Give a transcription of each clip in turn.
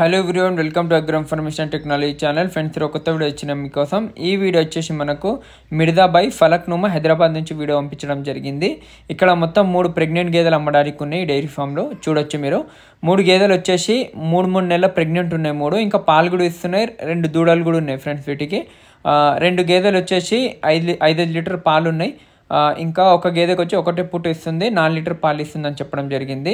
Hello everyone welcome to అగ్ర information technology channel friends కొత్త video వచ్చిన మీకోసం ఈ వీడియో వచ్చేసి మనకు మిర్దాబాయ్ ఫలక్ నుమా హైదరాబాద్ నుంచి వీడియో పంపించడం జరిగింది ఇక్కడ మొత్తం మూడు ప్రెగ్నెంట్ గేదెలు అమ్మడానికి ఉన్నాయి డైరీ ఫామ్లో చూడొచ్చు మీరు మూడు గేదెలు వచ్చేసి మూడు మూడు నెలల ప్రెగ్నెంట్ ఉన్నాయి మూడు ఇంకా పాలు కూడా ఇస్తున్నాయి రెండు దూడలు కూడా ఉన్నాయి ఫ్రెండ్స్ వీటికి రెండు గేదెలు వచ్చేసి ఐదు ఐదైదు లీటర్ పాలు ఉన్నాయి ఇంకా ఒక గేదెకి వచ్చి ఒకటే పుట్టు ఇస్తుంది నాలుగు లీటర్ పాలు ఇస్తుంది అని చెప్పడం జరిగింది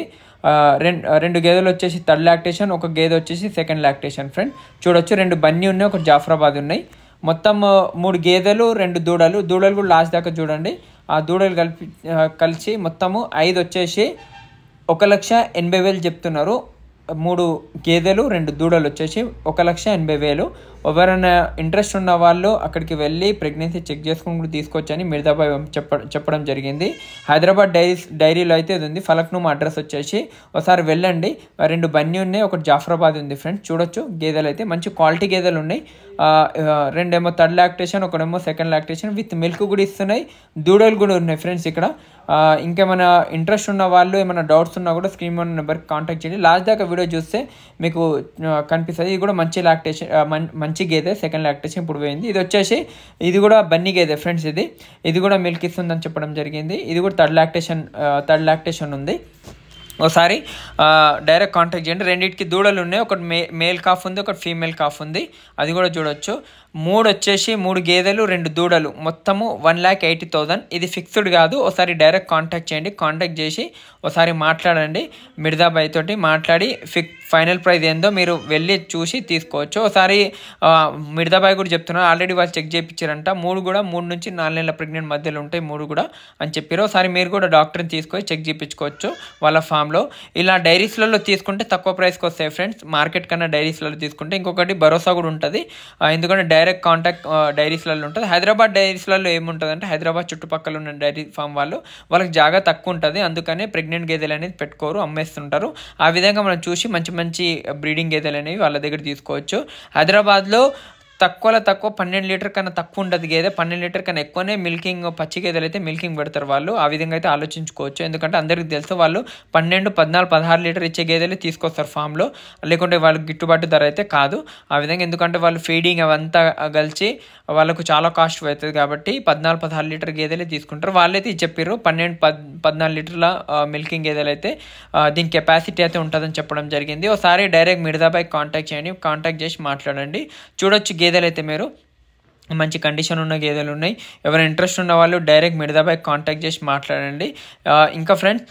రెండు రెండు గేదెలు వచ్చేసి థర్డ్ లాక్టేషన్ ఒక గేదె వచ్చేసి సెకండ్ లాక్టేషన్ ఫ్రెండ్ చూడొచ్చు రెండు బన్నీ ఉన్నాయి ఒకటి జాఫరాబాద్ ఉన్నాయి మొత్తం మూడు గేదెలు రెండు దూడలు దూడలు కూడా లాస్ట్ దాకా చూడండి ఆ దూడలు కలిపి కలిసి మొత్తము ఐదు వచ్చేసి ఒక లక్ష ఎనభై వేలు చెప్తున్నారు మూడు గేదెలు రెండు దూడలు వచ్చేసి ఒక లక్ష ఎనభై వేలు ఎవరైనా ఇంట్రెస్ట్ ఉన్న వాళ్ళు అక్కడికి వెళ్ళి ప్రెగ్నెన్సీ చెక్ చేసుకుని కూడా తీసుకొచ్చని మిర్దాబాయ్ చెప్ప చెప్పడం జరిగింది హైదరాబాద్ డైరీస్ డైరీలో అయితే ఇది ఉంది ఫలక్నూమ్ అడ్రస్ వచ్చేసి ఒకసారి వెళ్ళండి రెండు బన్నీ ఉన్నాయి ఒకటి జాఫరాబాద్ ఉంది ఫ్రెండ్స్ చూడొచ్చు గేదెలు అయితే మంచి క్వాలిటీ గేదెలు ఉన్నాయి రెండేమో థర్డ్ లాక్టేషన్ ఒకడేమో సెకండ్ లాక్టేషన్ విత్ మిల్క్ కూడా ఇస్తున్నాయి దూడలు కూడా ఉన్నాయి ఫ్రెండ్స్ ఇక్కడ ఇంకేమైనా ఇంట్రెస్ట్ ఉన్న వాళ్ళు ఏమైనా డౌట్స్ ఉన్నా కూడా స్క్రీన్ మన నెంబర్కి కాంటాక్ట్ చేయండి లాస్ట్ దాకా వీడియో చూస్తే మీకు కనిపిస్తుంది ఇది కూడా మంచి లాక్టేషన్ మంచి మంచి గేదె సెకండ్ లాక్టేషన్ ఇప్పుడు పోయింది ఇది వచ్చేసి ఇది కూడా బన్నీ గేదె ఫ్రెండ్స్ ఇది ఇది కూడా మిల్క్ ఇస్తుందని చెప్పడం జరిగింది ఇది కూడా థర్డ్ లాక్టేషన్ థర్డ్ లాక్టేషన్ ఉంది ఒకసారి డైరెక్ట్ కాంటాక్ట్ చేయండి రెండింటికి దూడలు ఉన్నాయి ఒకటి మే మేల్ కాఫ్ ఉంది ఒకటి ఫీమేల్ కాఫ్ ఉంది అది కూడా చూడొచ్చు మూడు వచ్చేసి మూడు గేదెలు రెండు దూడలు మొత్తము వన్ ల్యాక్ ఎయిటీ థౌజండ్ ఇది ఫిక్స్డ్ కాదు ఒకసారి డైరెక్ట్ కాంటాక్ట్ చేయండి కాంటాక్ట్ చేసి ఒకసారి మాట్లాడండి మిర్దాబాయ్ తోటి మాట్లాడి ఫిక్ ఫైనల్ ప్రైజ్ ఏందో మీరు వెళ్ళి చూసి తీసుకోవచ్చు ఒకసారి మిర్దాబాయ్ కూడా చెప్తున్నారు ఆల్రెడీ వాళ్ళు చెక్ చేయించారంట మూడు కూడా మూడు నుంచి నాలుగు నెలల ప్రెగ్నెంట్ మధ్యలో ఉంటాయి మూడు కూడా అని చెప్పారు ఒకసారి మీరు కూడా డాక్టర్ని తీసుకొని చెక్ చేయించుకోవచ్చు వాళ్ళ ఫామ్లో ఇలా డైరీస్లలో తీసుకుంటే తక్కువ ప్రైస్కి వస్తాయి ఫ్రెండ్స్ మార్కెట్ కన్నా డైరీస్లలో తీసుకుంటే ఇంకొకటి భరోసా కూడా ఉంటుంది ఎందుకంటే డైరెక్ట్ కాంటాక్ట్ డైరీస్లలో ఉంటుంది హైదరాబాద్ డైరీస్లలో ఏముంటుంది అంటే హైదరాబాద్ చుట్టుపక్కల ఉన్న డైరీ ఫామ్ వాళ్ళు వాళ్ళకి జాగా తక్కువ ఉంటుంది అందుకనే ప్రెగ్నెంట్ గేదెలు అనేది పెట్టుకోరు అమ్మేస్తుంటారు ఆ విధంగా మనం చూసి మంచి మంచి బ్రీడింగ్ గేదెలు అనేవి వాళ్ళ దగ్గర తీసుకోవచ్చు హైదరాబాద్లో తక్కువలో తక్కువ పన్నెండు లీటర్ కన్నా తక్కువ ఉండదు గేదె పన్నెండు లీటర్ కన్నా ఎక్కువనే మిల్కింగ్ పచ్చి గేదెలు అయితే మిల్కింగ్ పెడతారు వాళ్ళు ఆ విధంగా అయితే ఆలోచించుకోవచ్చు ఎందుకంటే అందరికీ తెలుసు వాళ్ళు పన్నెండు పద్నాలుగు పదహారు లీటర్ ఇచ్చే గేదెలు తీసుకొస్తారు ఫామ్లో లేకుంటే వాళ్ళకి గిట్టుబాటు ధర అయితే కాదు ఆ విధంగా ఎందుకంటే వాళ్ళు ఫీడింగ్ అవంతా కలిసి వాళ్ళకు చాలా కాస్ట్ అవుతుంది కాబట్టి పద్నాలుగు పదహారు లీటర్ గేదెలే తీసుకుంటారు వాళ్ళైతే చెప్పారు పన్నెండు పద్ పద్నాలుగు లీటర్ల మిల్కింగ్ గేదెలు అయితే దీని కెపాసిటీ అయితే ఉంటుందని చెప్పడం జరిగింది ఒకసారి డైరెక్ట్ మిర్దాబాయ్ కాంటాక్ట్ చేయండి కాంటాక్ట్ చేసి మాట్లాడండి చూడొచ్చు ¿Quién mero? temero? మంచి కండిషన్ ఉన్న గేదెలు ఉన్నాయి ఎవరు ఇంట్రెస్ట్ ఉన్న వాళ్ళు డైరెక్ట్ మిడదాబాయ్ కాంటాక్ట్ చేసి మాట్లాడండి ఇంకా ఫ్రెండ్స్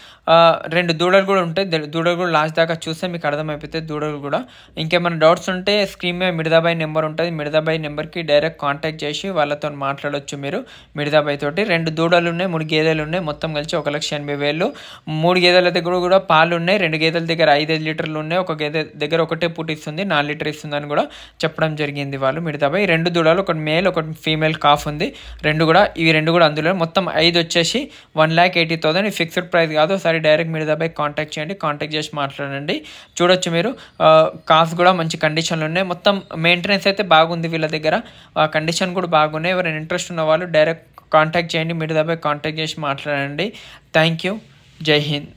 రెండు దూడలు కూడా ఉంటాయి దూడలు కూడా లాస్ట్ దాకా చూస్తే మీకు అర్థమైపోతే దూడలు కూడా ఇంకేమైనా డౌట్స్ ఉంటే స్క్రీన్ మీద మిడదాబాయ్ నెంబర్ ఉంటుంది మిడదాబాయ్ నెంబర్కి డైరెక్ట్ కాంటాక్ట్ చేసి వాళ్ళతో మాట్లాడవచ్చు మీరు మిడదాబాయ్ తోటి రెండు దూడలు ఉన్నాయి మూడు గేదెలు ఉన్నాయి మొత్తం కలిసి ఒక లక్ష ఎనభై వేలు మూడు గేదెల దగ్గర కూడా పాలు ఉన్నాయి రెండు గేదెల దగ్గర ఐదైదు లీటర్లు ఉన్నాయి ఒక గేదె దగ్గర ఒకటే పూట ఇస్తుంది నాలుగు లీటర్ ఇస్తుందని కూడా చెప్పడం జరిగింది వాళ్ళు మిడదాబాయ్ రెండు దూడలు ఒక మేల్ మేల్ ఒకటి ఫీమేల్ కాఫ్ ఉంది రెండు కూడా ఇవి రెండు కూడా అందులో మొత్తం ఐదు వచ్చేసి one lakh eighty thousand fixed price కాదు ఒకసారి డైరెక్ట్ మీరు దాపై కాంటాక్ట్ చేయండి కాంటాక్ట్ చేసి మాట్లాడండి చూడొచ్చు మీరు కాఫ్ కూడా మంచి కండిషన్లు ఉన్నాయి మొత్తం మెయింటెనెన్స్ అయితే బాగుంది వీళ్ళ దగ్గర కండిషన్ కూడా బాగున్నాయి ఎవరైనా ఇంట్రెస్ట్ ఉన్న వాళ్ళు డైరెక్ట్ కాంటాక్ట్ చేయండి మీరు దాపై కాంటాక్ట్ చేసి మాట్లాడండి థ్యాంక్ యూ జై హింద్